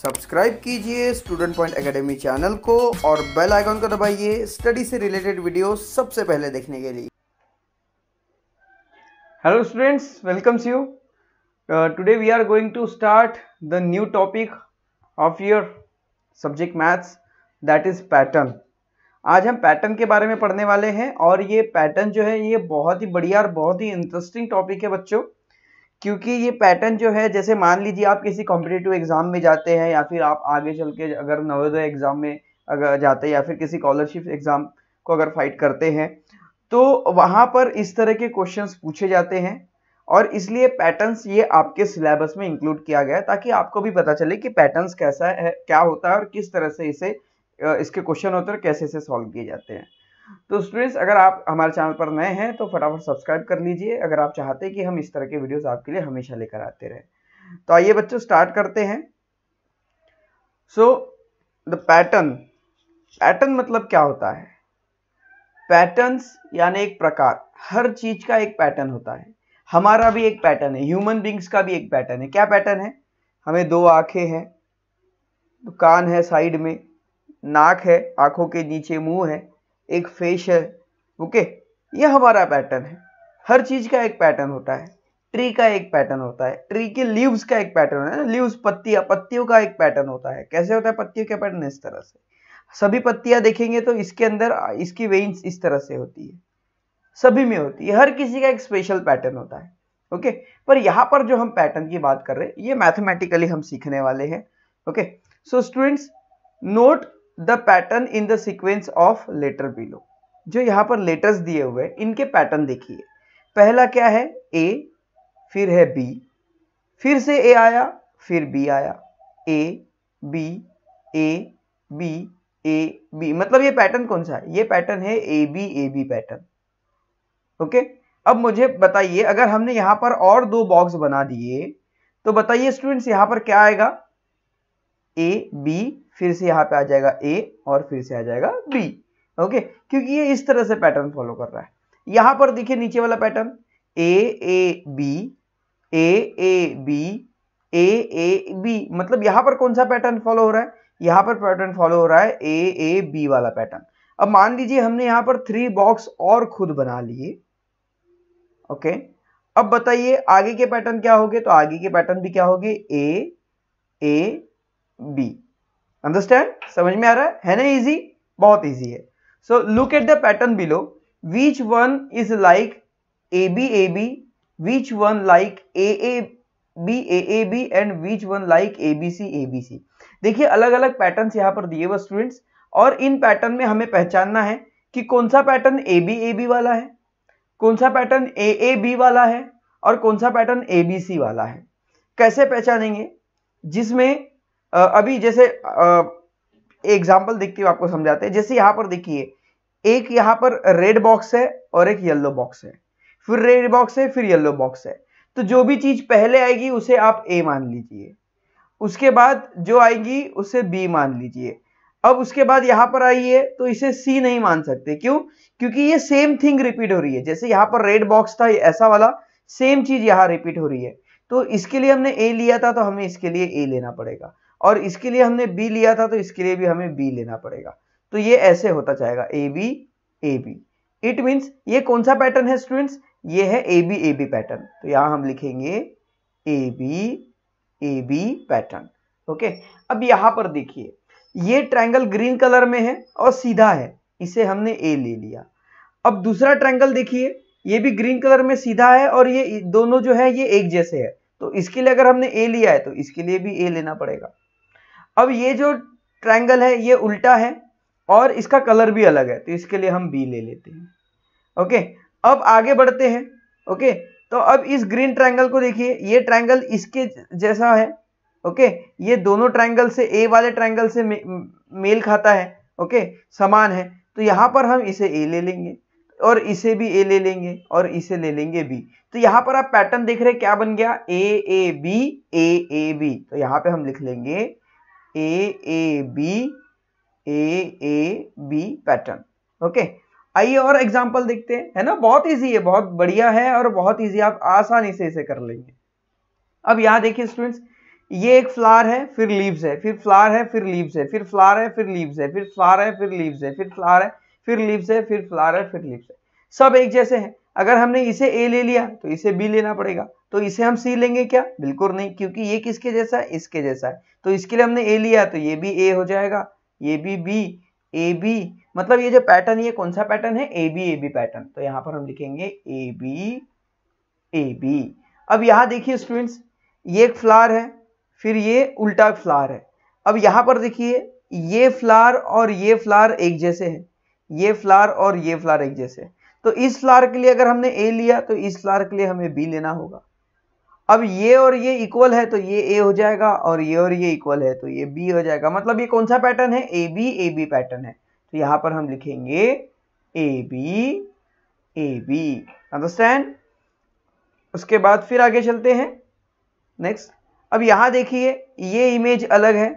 Subscribe कीजिए student point academy channel को और बेल आइकॉन को दबाइए स्टडी से रिलेटेड वीडियो सबसे पहले देखने के लिए hello students welcome you uh, today we are going to start the new topic of your subject maths that is आज हम पैटर्न के बारे में पढ़ने वाले हैं और ये पैटर्न जो है ये बहुत ही बढ़िया और बहुत ही इंटरेस्टिंग टॉपिक है बच्चों क्योंकि ये पैटर्न जो है जैसे मान लीजिए आप किसी कॉम्पिटेटिव एग्ज़ाम में जाते हैं या फिर आप आगे चल के अगर नवोदय एग्ज़ाम में अगर जाते हैं या फिर किसी स्कॉलरशिप एग्ज़ाम को अगर फाइट करते हैं तो वहां पर इस तरह के क्वेश्चंस पूछे जाते हैं और इसलिए पैटर्न्स ये आपके सिलेबस में इंक्लूड किया गया है ताकि आपको भी पता चले कि पैटर्न्स कैसा है क्या होता है और किस तरह से इसे इसके क्वेश्चन होते हैं और कैसे इसे सॉल्व किए जाते हैं तो स्टूडेंट्स अगर आप हमारे चैनल पर नए हैं तो फटाफट सब्सक्राइब कर लीजिए अगर आप चाहते हैं कि हम इस तरह के वीडियोस आपके लिए हमेशा लेकर आते रहें तो आइए बच्चों स्टार्ट करते हैं सो द पैटर्न पैटर्न मतलब क्या होता है पैटर्न्स यानी एक प्रकार हर चीज का एक पैटर्न होता है हमारा भी एक पैटर्न है ह्यूमन बींग्स का भी एक पैटर्न है क्या पैटर्न है हमें दो आंखें हैं कान है साइड में नाक है आंखों के नीचे मुंह है एक फेस है ओके ये हमारा पैटर्न है हर चीज का एक पैटर्न होता है ट्री का एक पैटर्न होता है ट्री के लीव्स का एक पैटर्न है लीव्स पत्तियां पत्तियों का एक पैटर्न होता है कैसे होता है पत्तियों का पैटर्न इस तरह से सभी पत्तियां देखेंगे तो इसके अंदर इसकी वेन्स इस तरह से होती है सभी में होती है हर किसी का एक स्पेशल पैटर्न होता है ओके पर यहां पर जो हम पैटर्न की बात कर रहे हैं ये मैथमेटिकली हम सीखने वाले हैं okay so students note the pattern in the sequence of letter below जो यहाँ पर लेटर्स दिए हुए हैं इनके पैटर्न देखिए पहला क्या है ए फिर है बी फिर से ए आया फिर बी आया A B A B A B मतलब ये पैटर्न कौन सा है ये पैटर्न है A B A B pattern okay अब मुझे बताइए अगर हमने यहाँ पर और दो बॉक्स बना दिए तो बताइए स्टूडेंट्स यहाँ पर क्या आएगा ए बी फिर से यहाँ पे आ जाएगा ए और फिर से आ जाएगा बी ओके क्योंकि ये इस तरह से पैटर्न फॉलो कर रहा है यहां पर देखिए नीचे वाला pattern A A B A A B A A B मतलब यहां पर कौन सा पैटर्न फॉलो हो रहा है यहां पर पैटर्न फॉलो हो रहा है ए ए बी वाला पैटर्न अब मान लीजिए हमने यहां पर थ्री बॉक्स और खुद बना लिए ओके अब बताइए आगे के पैटर्न क्या होंगे तो आगे के पैटर्न भी क्या होंगे ए ए बी अंडरस्टैंड समझ में आ रहा है है ना इजी बहुत इजी है so look at the pattern below which one is like A B A B which one like A A B A A B and which one like A B C A B C देखिए अलग अलग pattern यहाँ पर दिए हुए students और इन pattern में हमें पहचानना है कि कौन सा pattern A B A B वाला है कौन सा पैटर्न ए ए बी वाला है और कौन सा पैटर्न ए बी सी वाला है कैसे पहचानेंगे जिसमें अभी जैसे एग्जाम्पल देखती हूँ आपको समझाते हैं जैसे यहाँ पर देखिए एक यहाँ पर रेड बॉक्स है और एक येलो बॉक्स है फिर रेड बॉक्स है फिर येलो बॉक्स है तो जो भी चीज पहले आएगी उसे आप ए मान लीजिए उसके बाद जो आएगी उसे बी मान लीजिए अब उसके बाद यहाँ पर आई है तो इसे सी नहीं मान सकते क्यों क्योंकि ये सेम थिंग रिपीट हो रही है जैसे यहाँ पर रेड बॉक्स था ऐसा वाला सेम चीज यहाँ रिपीट हो रही है तो इसके लिए हमने ए लिया था तो हमें इसके लिए ए लेना पड़ेगा और इसके लिए हमने बी लिया था तो इसके लिए भी हमें बी लेना पड़ेगा तो ये ऐसे होता जाएगा A B A B it means ये कौन सा पैटर्न है स्टूडेंट्स ये है A B A B pattern तो यहाँ हम लिखेंगे A B A B pattern okay अब यहां पर देखिए ये ट्रायंगल ग्रीन कलर में है और सीधा है इसे हमने ए ले लिया अब दूसरा ट्रायंगल देखिए ये भी ग्रीन कलर में सीधा है और ये दोनों जो है ये एक जैसे है तो इसके लिए अगर हमने ए लिया है तो इसके लिए भी ए लेना पड़ेगा अब ये जो ट्रायंगल है ये उल्टा है और इसका कलर भी अलग है तो इसके लिए हम बी ले लेते हैं ओके अब आगे बढ़ते हैं ओके तो अब इस ग्रीन ट्रायंगल को देखिए ये ट्रायंगल इसके जैसा है ओके ये दोनों ट्रायंगल से ए वाले ट्रायंगल से मे, मेल खाता है ओके समान है तो यहाँ पर हम इसे ए ले लेंगे और इसे भी ए ले लेंगे और इसे ले लेंगे बी तो यहाँ पर आप पैटर्न देख रहे हैं क्या बन गया A A B A A B तो यहाँ पे हम लिख लेंगे A A B A A B pattern okay आइए और एग्जांपल देखते हैं है ना बहुत इजी है बहुत बढ़िया है और बहुत इजी आप आसानी से इसे कर लेंगे अब यहां देखिए स्टूडेंट्स ये एक फ्लावर है फिर लीव्स है फिर फ्लावर है फिर लीव्स है फिर फ्लावर है फिर लीव्स है फिर फ्लावर है फिर लीव्स है फिर फ्लावर है फिर लीव्स है फिर फ्लावर है फिर लीव्स है सब एक जैसे हैं अगर हमने इसे ए ले लिया तो इसे बी लेना पड़ेगा तो इसे हम सी लेंगे क्या बिल्कुल नहीं क्योंकि ये किसके जैसा है इसके जैसा है तो इसके लिए हमने ए लिया तो ये भी ए हो जाएगा ये भी बी ए बी मतलब ये जो पैटर्न ये कौन सा पैटर्न है A B A B pattern तो यहाँ पर हम लिखेंगे ए बी ए बी अब यहाँ देखिए स्टूडेंट्स ये एक फ्लावर है फिर ये उल्टा फ्लावर है अब यहाँ पर देखिए ये फ्लावर और ये फ्लावर एक जैसे है ये फ्लावर और ये फ्लावर एक जैसे है तो इस फ्लार के लिए अगर हमने ए लिया तो इस फ्लार के लिए हमें बी लेना होगा अब ये और ये इक्वल है तो ये ए हो जाएगा और ये और ये इक्वल है तो ये बी हो जाएगा मतलब ये कौन सा पैटर्न है A B A B pattern है तो यहां पर हम लिखेंगे A B A B understand उसके बाद फिर आगे चलते हैं नेक्स्ट अब यहां देखिए ये इमेज अलग है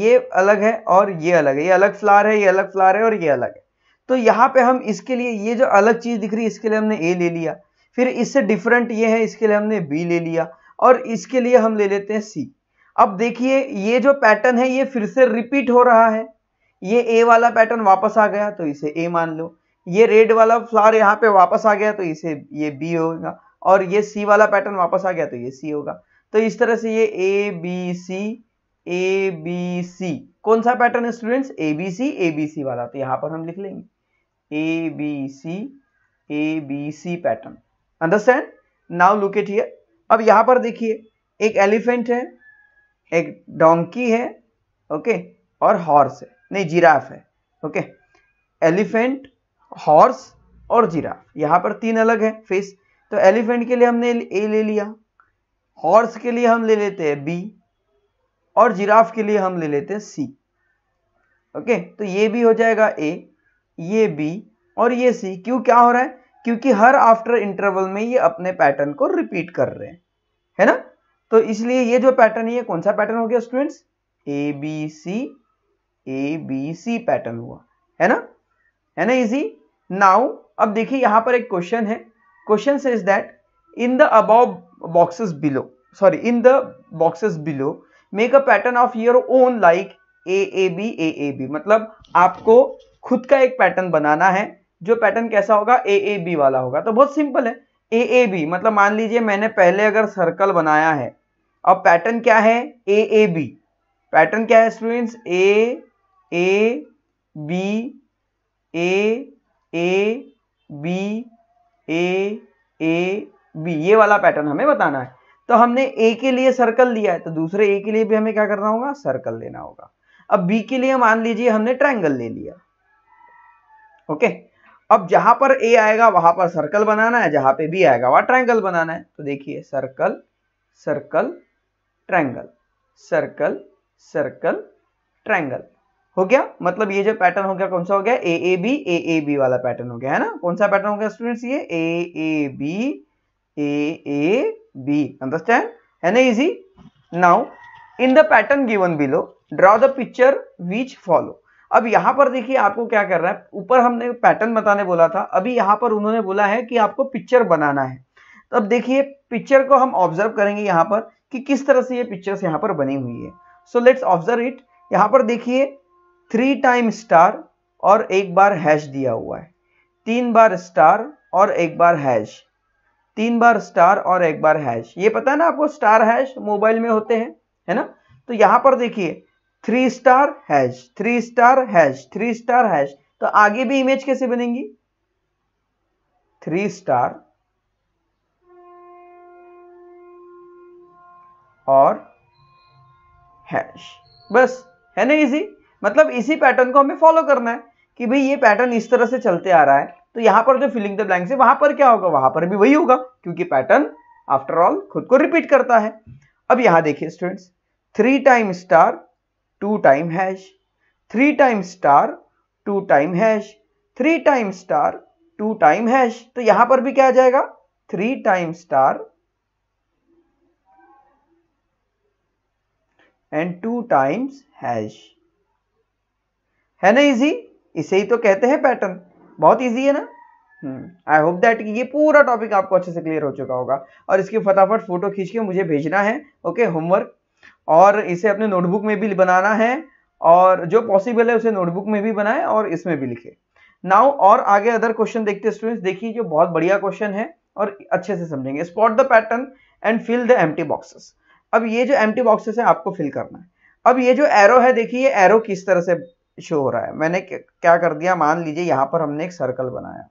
ये अलग है और ये अलग है ये अलग फ्लार है ये अलग फ्लार है और ये अलग है तो यहाँ पे हम इसके लिए ये जो अलग चीज़ दिख रही है इसके लिए हमने ए ले लिया फिर इससे डिफरेंट ये है इसके लिए हमने बी ले लिया और इसके लिए हम ले लेते हैं सी अब देखिए ये जो पैटर्न है ये फिर से रिपीट हो रहा है ये ए वाला पैटर्न वापस आ गया तो इसे ए मान लो ये रेड वाला फ्लावर यहाँ पे वापस आ गया तो इसे ये बी होगा और ये सी वाला पैटर्न वापस आ गया तो ये सी होगा तो इस तरह से ये ए बी सी ए बी सी कौन सा पैटर्न है students A B C A B C वाला तो यहाँ पर हम लिख लेंगे B C pattern understand now look at here अब यहां पर देखिए एक एलिफेंट है एक डोंकी है ओके okay? और हॉर्स है नहीं जिराफ है ओके okay? एलिफेंट हॉर्स और जिराफ यहां पर तीन अलग है फेस तो एलिफेंट के लिए हमने ए ले लिया हॉर्स के लिए हम ले लेते हैं बी और जिराफ के लिए हम ले लेते हैं सी ओके तो ये भी हो जाएगा ए ये बी और ये सी क्यों क्या हो रहा है क्योंकि हर आफ्टर इंटरवल में ये अपने पैटर्न को रिपीट कर रहे हैं है ना तो इसलिए ये जो पैटर्न है कौन सा पैटर्न हो गया students A B C A B C pattern हुआ है ना है ना इजी नाउ अब देखिए यहां पर एक क्वेश्चन है question is that in the above boxes below sorry in the boxes below make a pattern of your own like A A B A A B मतलब आपको खुद का एक पैटर्न बनाना है जो पैटर्न कैसा होगा ए ए बी वाला होगा तो बहुत सिंपल है ए ए बी मतलब मान लीजिए मैंने पहले अगर सर्कल बनाया है अब पैटर्न क्या है ए ए बी पैटर्न क्या है students A A B A A B A A B ये वाला पैटर्न हमें बताना है तो हमने ए के लिए सर्कल लिया है तो दूसरे ए के लिए भी हमें क्या करना होगा सर्कल लेना होगा अब बी के लिए मान लीजिए हमने ट्रायंगल ले लिया ओके अब जहां पर ए आएगा वहां पर सर्कल बनाना है जहां पे बी आएगा वहां ट्रायंगल बनाना है तो देखिए circle circle triangle circle circle triangle हो गया मतलब ये जो पैटर्न हो गया कौन सा हो गया A A B A A B वाला पैटर्न हो गया है ना कौन सा पैटर्न हो गया स्टूडेंट्स ये A A B A A B understand है ना easy now in the pattern given below draw the picture which follow अब यहां पर देखिए आपको क्या कर रहा है ऊपर हमने पैटर्न बताने बोला था अभी यहां पर उन्होंने बोला है कि आपको पिक्चर बनाना है तो अब देखिए पिक्चर को हम ऑब्जर्व करेंगे यहां पर कि किस तरह से ये पिक्चर्स यहां पर बनी हुई है सो लेट्स ऑब्जर्व इट यहां पर देखिए थ्री टाइम स्टार और एक बार हैश दिया हुआ है तीन बार स्टार और एक बार हैश तीन बार स्टार और एक बार हैश ये पता है ना आपको स्टार हैश मोबाइल में होते हैं है ना तो यहां पर देखिए three star hash three star hash three star hash तो आगे भी इमेज कैसे बनेगी थ्री स्टार और हैश बस है ना इजी मतलब इसी पैटर्न को हमें फॉलो करना है कि भाई ये पैटर्न इस तरह से चलते आ रहा है तो यहां पर जो फिलिंग द ब्लैंक्स है वहां पर क्या होगा वहां पर भी वही होगा क्योंकि पैटर्न आफ्टर ऑल खुद को रिपीट करता है अब यहां देखिए students three time star two time hash three time star two time hash three time star two time hash तो यहां पर भी क्या आ जाएगा three time star and two times hash है ना इजी इसे ही तो कहते हैं पैटर्न बहुत इजी है ना आई होप दैट ये पूरा टॉपिक आपको अच्छे से क्लियर हो चुका होगा और इसकी फटाफट फोटो खींच के मुझे भेजना है ओके होमवर्क और इसे अपने नोटबुक में भी बनाना है और जो पॉसिबल है उसे नोटबुक में भी बनाए और इसमें भी लिखे नाउ और आगे अदर क्वेश्चन देखते स्टूडेंट्स देखिए जो बहुत बढ़िया क्वेश्चन है और अच्छे से समझेंगे spot the pattern and fill the empty boxes अब ये जो एम्प्टी बॉक्सेस है आपको फिल करना है अब ये जो एरो है देखिए ये एरो किस तरह से शो हो रहा है मैंने क्या कर दिया मान लीजिए यहाँ पर हमने एक सर्कल बनाया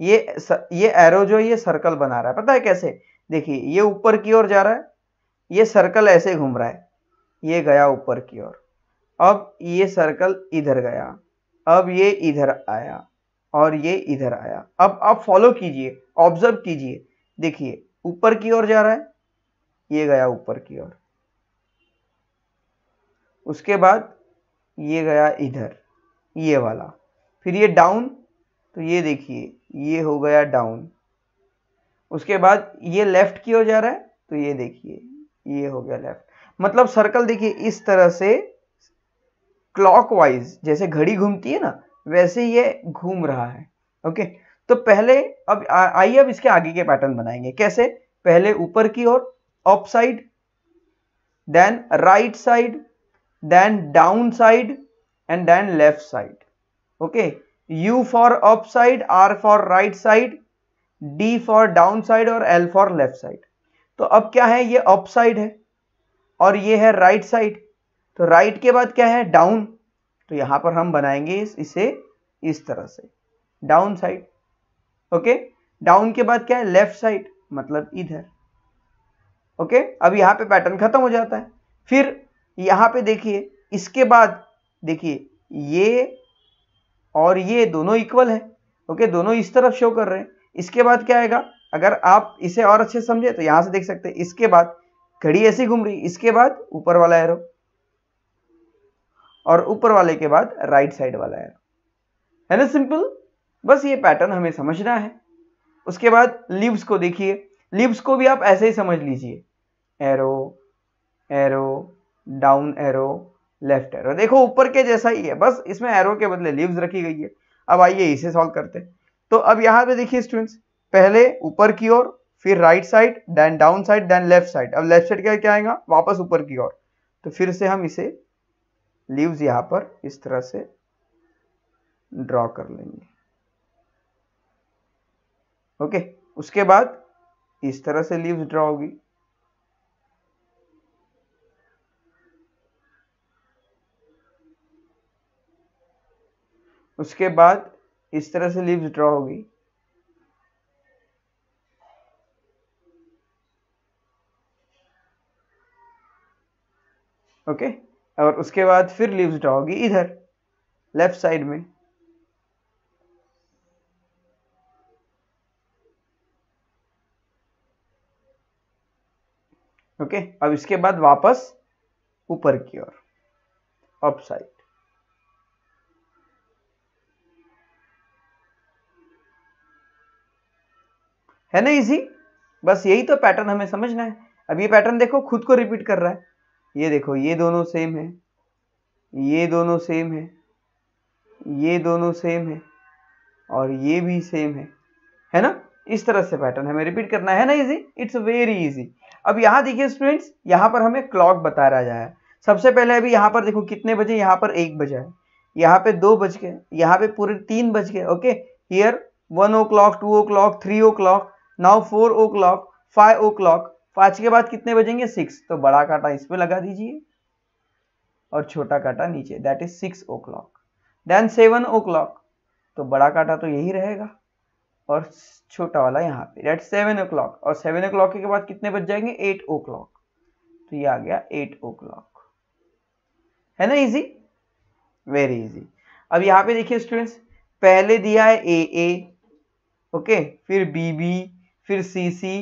ये ये एरो जो ये सर्कल बना रहा है पता है कैसे देखिए ये ऊपर की ओर जा रहा है ये सर्कल ऐसे घूम रहा है ये गया ऊपर की ओर अब ये सर्कल इधर गया अब ये इधर आया और ये इधर आया अब आप फॉलो कीजिए ऑब्जर्व कीजिए देखिए ऊपर की ओर जा रहा है ये गया ऊपर की ओर उसके बाद ये गया इधर ये वाला फिर ये डाउन तो ये देखिए ये हो गया डाउन उसके बाद ये लेफ्ट की ओर जा रहा है तो ये देखिए ये हो गया लेफ्ट मतलब सर्कल देखिए इस तरह से क्लॉकवाइज जैसे घड़ी घूमती है ना वैसे ये घूम रहा है ओके तो पहले अब आइए अब इसके आगे के पैटर्न बनाएंगे कैसे पहले ऊपर की ओर up side then right side then down side and then left side okay U for up side R for right side D for down side और एल फॉर लेफ्ट साइड तो अब क्या है ये अप साइड है और ये है राइट right साइड तो राइट right के बाद क्या है डाउन तो यहां पर हम बनाएंगे इसे इस तरह से डाउन साइड ओके डाउन के बाद क्या है लेफ्ट साइड मतलब इधर ओके अब यहां पे पैटर्न खत्म हो जाता है फिर यहां पे देखिए इसके बाद देखिए ये और ये दोनों इक्वल है ओके दोनों इस तरफ शो कर रहे हैं इसके बाद क्या आएगा अगर आप इसे और अच्छे समझे तो यहां से देख सकते हैं इसके बाद घड़ी ऐसी घूम रही इसके बाद ऊपर वाला एरो और ऊपर वाले के बाद राइट साइड वाला एरो है ना सिंपल बस ये पैटर्न हमें समझना है उसके बाद लिप्स को देखिए लिप्स को भी आप ऐसे ही समझ लीजिए arrow arrow down arrow left arrow देखो ऊपर के जैसा ही है बस इसमें एरो के बदले लिप्स रखी गई है अब आइए इसे सॉल्व करते हैं तो अब यहां पे देखिए स्टूडेंट्स पहले ऊपर की ओर फिर right side then down side then left side अब लेफ्ट साइड क्या क्या आएगा वापस ऊपर की ओर तो फिर से हम इसे लीव्स यहां पर इस तरह से ड्रॉ कर लेंगे ओके उसके बाद इस तरह से लीव्स ड्रॉ होगी उसके बाद इस तरह से लीव्स ड्रॉ होगी ओके और उसके बाद फिर लीव्स ड्रा होगी इधर लेफ्ट साइड में ओके okay, अब इसके बाद वापस ऊपर की ओर अप साइड है ना इजी बस यही तो पैटर्न हमें समझना है अब ये पैटर्न देखो खुद को रिपीट कर रहा है ये देखो ये दोनों सेम है ये दोनों सेम है ये दोनों सेम है और ये भी सेम है है ना इस तरह से पैटर्न हमें रिपीट करना है ना इजी इट्स वेरी इजी अब यहाँ देखिए स्टूडेंट्स यहां पर हमें क्लॉक बता रहा जाए सबसे पहले अभी यहां पर देखो कितने बजे यहां पर एक बजा है यहां पे दो बज गए यहाँ पे पूरे तीन बज गए okay here one o'clock two o'clock three o'clock now four o'clock five o'clock पांच के बाद कितने बजेंगे सिक्स तो बड़ा काटा इस पर लगा दीजिए और छोटा काटा नीचे that is six o'clock then seven o'clock तो बड़ा काटा तो यही रहेगा और छोटा वाला यहाँ पे डेट सेवन ओ क्लॉक और सेवन ओ क्लॉक के बाद कितने बज जाएंगे एट ओ क्लॉक तो ये आ गया एट ओ क्लॉक है ना इजी वेरी इजी अब यहाँ पे देखिए स्टूडेंट्स पहले दिया है ए ए ओके फिर बी बी फिर सी सी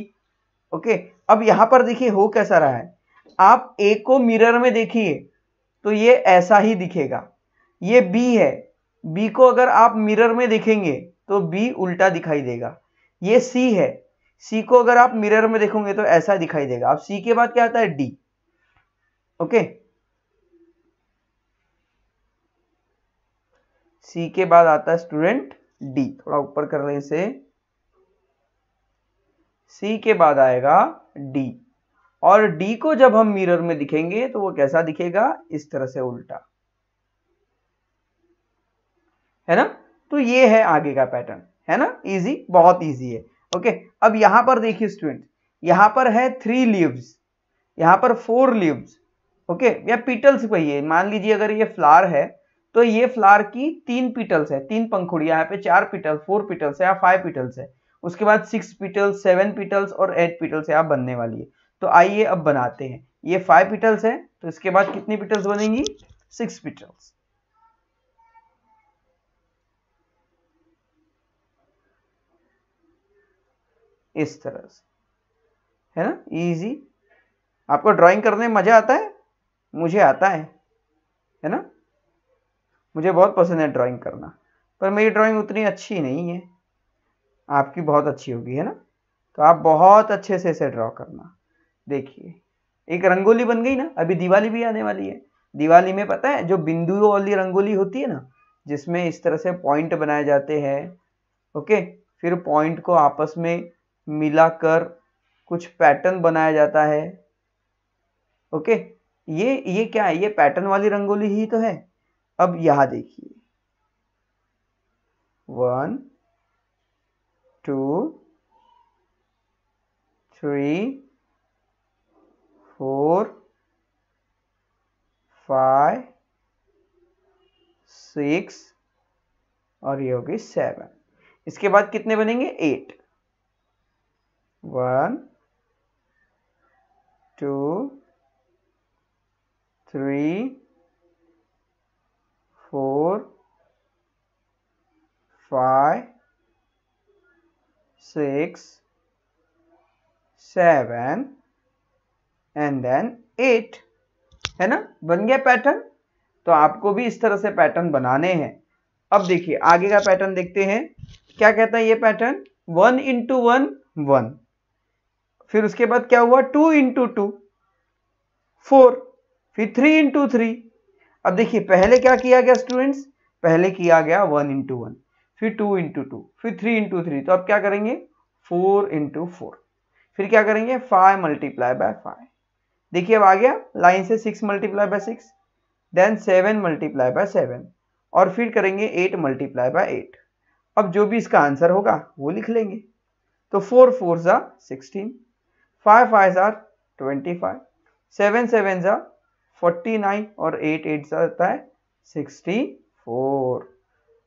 ओके अब यहां पर देखिए हो कैसा रहा है आप ए को मिरर में देखिए तो ये ऐसा ही दिखेगा ये बी है बी को अगर आप मिरर में देखेंगे तो बी उल्टा दिखाई देगा ये सी है सी को अगर आप मिरर में देखोगे तो ऐसा दिखाई देगा अब सी के बाद क्या आता है डी ओके सी के बाद आता है स्टूडेंट डी थोड़ा ऊपर कर रहे हैं इसे सी के बाद आएगा डी और डी को जब हम मिरर में दिखेंगे तो वो कैसा दिखेगा इस तरह से उल्टा है ना तो ये है आगे का पैटर्न है ना इजी बहुत इजी है ओके अब यहां पर देखिए स्टूडेंट यहां पर है थ्री लीव्स यहां पर फोर लीव्स ओके या पीटल्स कहिए मान लीजिए अगर ये फ्लार है तो ये फ्लार की तीन पीटल्स है तीन पंखुड़िया यहां पे चार पीटल फोर पीटल्स है या फाइव पीटल्स है उसके बाद सिक्स पीटल्स सेवन पीटल्स और एट पीटल्स से आप बनने वाली है तो आइए अब बनाते हैं ये फाइव पीटल्स है तो इसके बाद कितनी पीटल्स बनेंगी सिक्स पीटल्स इस तरह से है ना इजी आपको ड्राइंग करने में मजा आता है मुझे आता है है ना मुझे बहुत पसंद है ड्राइंग करना पर मेरी ड्राइंग उतनी अच्छी नहीं है आपकी बहुत अच्छी होगी है ना तो आप बहुत अच्छे से इसे ड्रॉ करना देखिए एक रंगोली बन गई ना अभी दिवाली भी आने वाली है दिवाली में पता है जो बिंदुओं वाली रंगोली होती है ना जिसमें इस तरह से पॉइंट बनाए जाते हैं ओके फिर पॉइंट को आपस में मिलाकर कुछ पैटर्न बनाया जाता है ओके ये ये क्या है ये पैटर्न वाली रंगोली ही तो है अब यहां देखिए one two, three, four, five six और ये होगी सेवन इसके बाद कितने बनेंगे eight one two three four five six, seven, and then eight है ना बन गया पैटर्न तो आपको भी इस तरह से पैटर्न बनाने हैं अब देखिए आगे का पैटर्न देखते हैं क्या कहता है ये pattern one into one one फिर उसके बाद क्या हुआ टू इंटू टू फोर फिर थ्री इंटू थ्री अब देखिए पहले क्या किया गया स्टूडेंट्स पहले किया गया वन इंटू वन फिर टू इंटू टू फिर थ्री इंटू थ्री तो अब क्या करेंगे फोर इंटू फोर फिर क्या करेंगे फाइव मल्टीप्लाई बाय फाइव देखिए अब आ गया लाइन से six multiply by six then seven multiply by seven और फिर करेंगे एट मल्टीप्लाई बाय एट अब जो भी इसका आंसर होगा वो लिख लेंगे तो फोर फोर ज़ा सिक्सटीन फाइव फाइव जार ट्वेंटी फाइव सेवन सेवन ज़ा फोर्टी नाइन और एट एट ज़ा होता है सिक्सटी फोर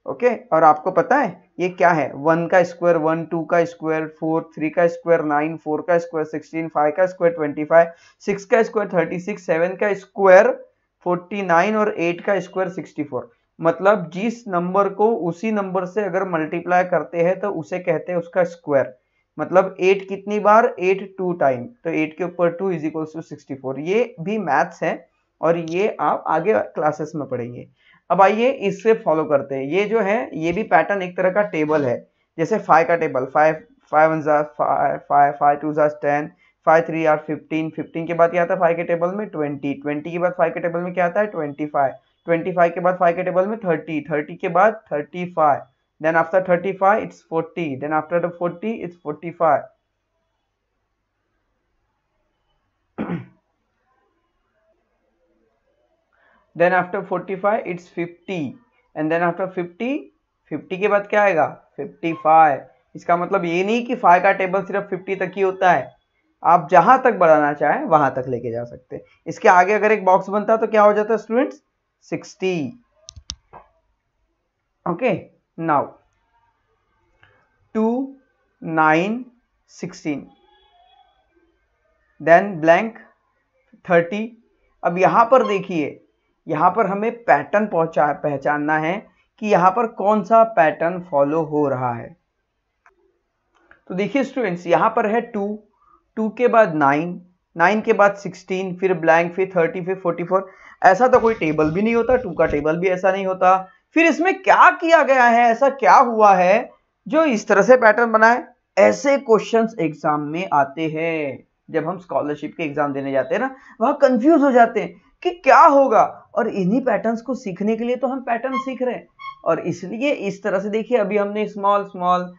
ओके और आपको पता है ये क्या है वन का स्क्वायर वन टू का स्क्वायर फोर थ्री का स्क्वायर नाइन फोर का स्क्वायर सिक्सटीन फाइव का स्क्वायर ट्वेंटी फाइव सिक्स का स्क्वायर थर्टी सिक्स सेवन का स्क्वायर फोर्टी नाइन और एट का स्क्वायर सिक्सटी फोर मतलब जिस नंबर को उसी नंबर से अगर मल्टीप्लाई करते हैं तो उसे कहते हैं उसका स्क्वायर मतलब एट कितनी बार एट टू टाइम तो एट के ऊपर two is equal to sixty four ये भी मैथ्स है और ये आप आगे क्लासेस में पढ़ेंगे अब आइए इससे फॉलो करते हैं ये जो है ये भी पैटर्न एक तरह का टेबल है जैसे फाइव का टेबल फाइव फाइव वन जार फाइव फाइव फाइव टू जार ten five three are fifteen fifteen के बाद क्या आता है फाइव के टेबल में ट्वेंटी ट्वेंटी के बाद फाइव के टेबल में क्या आता है ट्वेंटी फाइव ट्वेंटी फाइव के बाद फाइव के टेबल में थर्टी थर्टी के बाद thirty five then after thirty five it's forty then after forty it's forty five then after 45 it's 50 and then after 50 50 के बाद क्या आएगा 55 इसका मतलब ये नहीं कि फाइव का टेबल सिर्फ 50 तक ही होता है आप जहां तक बढ़ाना चाहें वहां तक लेके जा सकते हैं इसके आगे अगर एक बॉक्स बनता तो क्या हो जाता students 60 okay now two nine sixteen then blank thirty अब यहां पर देखिए यहाँ पर हमें पैटर्न पहुँचा पहचानना है कि यहाँ पर कौन सा पैटर्न फॉलो हो रहा है तो देखिए स्टूडेंट्स यहाँ पर है टू टू के बाद नाइन नाइन के बाद सिक्सटीन फिर ब्लैंक फिर थर्टी फिर फोर्टी फोर ऐसा तो कोई टेबल भी नहीं होता टू का टेबल भी ऐसा नहीं होता फिर इसमें क्या किया गया है ऐसा क्या हुआ है जो इस तरह से पैटर्न बनाए ऐसे क्वेश्चन एग्जाम में आते हैं जब हम स्कॉलरशिप के एग्जाम देने जाते हैं ना वह कंफ्यूज हो जाते हैं कि क्या होगा और इन्हीं पैटर्न्स को सीखने के लिए तो हम पैटर्न सीख रहे हैं और इसलिए इस तरह से देखिए अभी हमने small small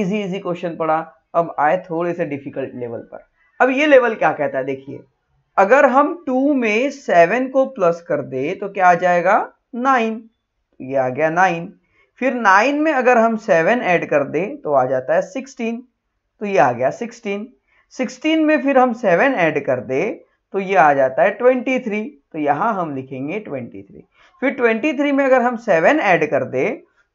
easy easy question पढ़ा अब आए थोड़े से डिफिकल्ट लेवल पर अब ये लेवल क्या कहता है देखिए अगर हम टू में सेवन को प्लस कर दे तो क्या आ जाएगा नाइन ये आ गया नाइन फिर नाइन में अगर हम सेवन ऐड कर दे तो आ जाता है सिक्सटीन तो ये आ गया सिक्सटीन सिक्सटीन में फिर हम सेवन ऐड कर दे तो ये आ जाता है ट्वेंटी थ्री तो यहाँ हम लिखेंगे ट्वेंटी थ्री फिर ट्वेंटी थ्री में अगर हम सेवन ऐड कर दे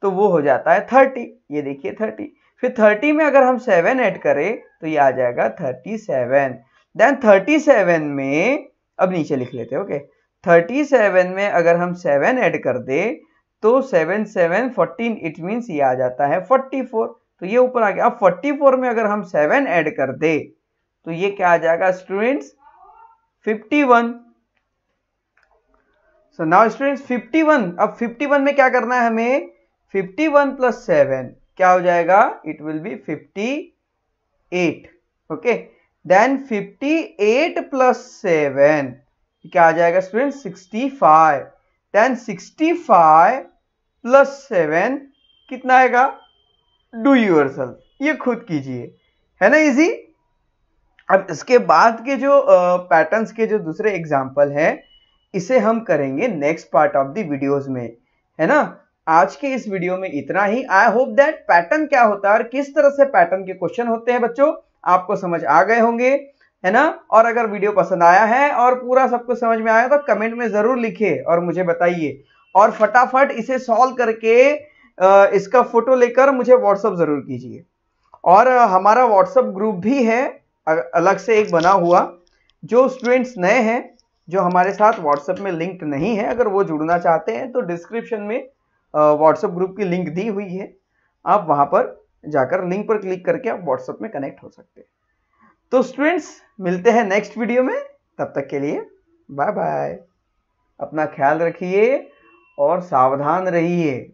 तो वो हो जाता है थर्टी ये देखिए थर्टी फिर थर्टी में अगर हम सेवन ऐड करें तो ये आ जाएगा thirty seven then thirty seven में अब नीचे लिख लेते ओके थर्टी सेवन में अगर हम सेवन ऐड कर दे तो seven seven fourteen it minus ये आ जाता है फोर्टी फोर तो ये ऊपर आ गया अब फोर्टी फोर में अगर हम सेवन ऐड कर दे तो ये क्या आ जाएगा स्टूडेंट्स 51 सो नाउ स्टूडेंट्स 51 अब 51 में क्या करना है हमें 51 वन प्लस सेवन क्या हो जाएगा it will be 58 okay then 58 plus seven क्या आ जाएगा student 65 then five plus seven कितना आएगा डू यूर ये खुद कीजिए है ना इजी अब इसके बाद के जो पैटर्न्स के जो दूसरे एग्जाम्पल हैं इसे हम करेंगे next part of the videos में है ना आज के इस वीडियो में इतना ही आई होप दैट पैटर्न क्या होता है और किस तरह से पैटर्न के क्वेश्चन होते हैं बच्चों आपको समझ आ गए होंगे है ना और अगर वीडियो पसंद आया है और पूरा सबको समझ में आया तो कमेंट में जरूर लिखिए और मुझे बताइए और फटाफट इसे सॉल्व करके इसका फोटो लेकर मुझे व्हाट्सअप जरूर कीजिए और हमारा व्हाट्सअप ग्रुप भी है अलग से एक बना हुआ जो स्टूडेंट्स नए हैं जो हमारे साथ व्हाट्सएप में लिंक नहीं है अगर वो जुड़ना चाहते हैं तो डिस्क्रिप्शन में व्हाट्सएप ग्रुप की लिंक दी हुई है आप वहाँ पर जाकर लिंक पर क्लिक करके आप व्हाट्सएप में कनेक्ट हो सकते हैं तो स्टूडेंट्स मिलते हैं नेक्स्ट वीडियो में तब तक के लिए बाय बाय अपना ख्याल रखिए और सावधान रहिए